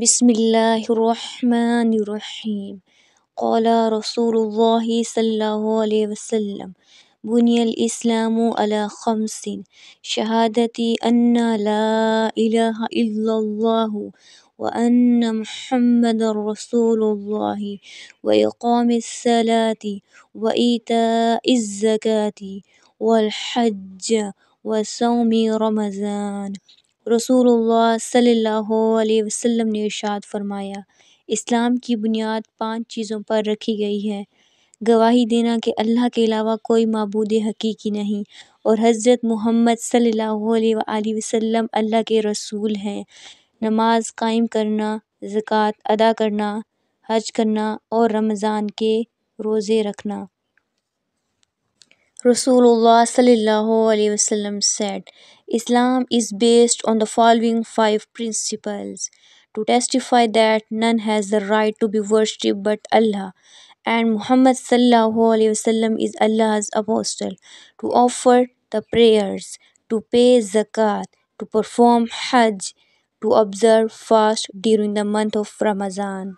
بسم الله الرحمن الرحيم قال رسول الله صلى الله عليه وسلم بني الإسلام على خمس شهادة أن لا إله إلا الله وأن محمد رسول الله وإقام الصلاة وإيتاء الزكاة والحج وصوم رمضان رسول اللہ صلی اللہ علیہ وسلم نے ارشاد فرمایا اسلام کی بنیاد پانچ چیزوں پر رکھی گئی ہے گواہی دینا کہ اللہ کے علاوہ کوئی معبود حقیقی نہیں اور حضرت محمد صلی اللہ علیہ وآلہ وسلم اللہ کے رسول ہیں نماز قائم کرنا زکوٰۃ ادا کرنا حج کرنا اور رمضان کے روزے رکھنا Rasulullah ﷺ said, Islam is based on the following five principles to testify that none has the right to be worshipped but Allah, and Muhammad ﷺ is Allah's apostle, to offer the prayers, to pay zakat, to perform hajj, to observe fast during the month of Ramadan.